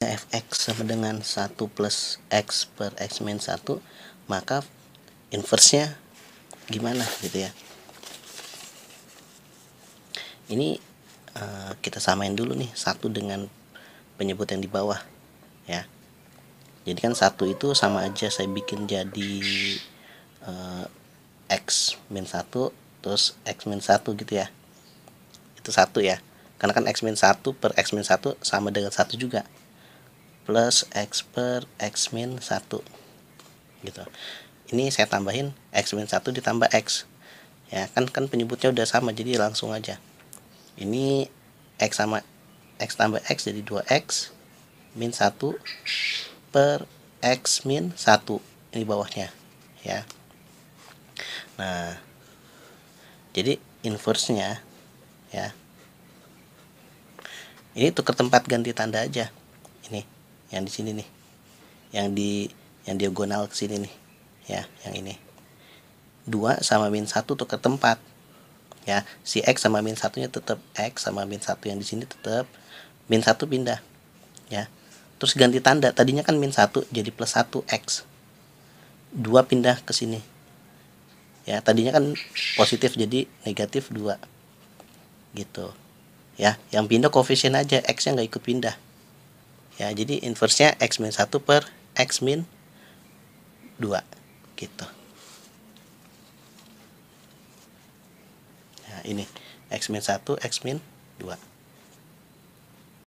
fx sama dengan 1 plus x per x min 1 maka inversnya gimana gitu ya ini uh, kita samain dulu nih satu dengan penyebut yang di bawah ya jadi kan satu itu sama aja saya bikin jadi uh, x min 1 terus x min 1 gitu ya itu satu ya karena kan x min 1 per x min 1 sama dengan satu juga plus X per X min 1 gitu ini saya tambahin X min 1 ditambah X ya kan kan penyebutnya udah sama jadi langsung aja ini X sama X tambah X jadi 2X min 1 per X min 1 ini bawahnya ya nah jadi inverse nya ya ini tukar tempat ganti tanda aja ini yang di sini nih yang di yang diagonal ke sini nih ya yang ini dua sama min tuh ke tempat ya si x sama min satunya tetap x sama min satu yang di sini tetap min satu pindah ya terus ganti tanda tadinya kan min satu jadi plus satu x dua pindah ke sini ya tadinya kan positif jadi negatif dua, gitu ya yang pindah koefisien aja x nya nggak ikut pindah ya jadi inversnya x min 1 per x min 2 gitu nah ini x min 1 x min 2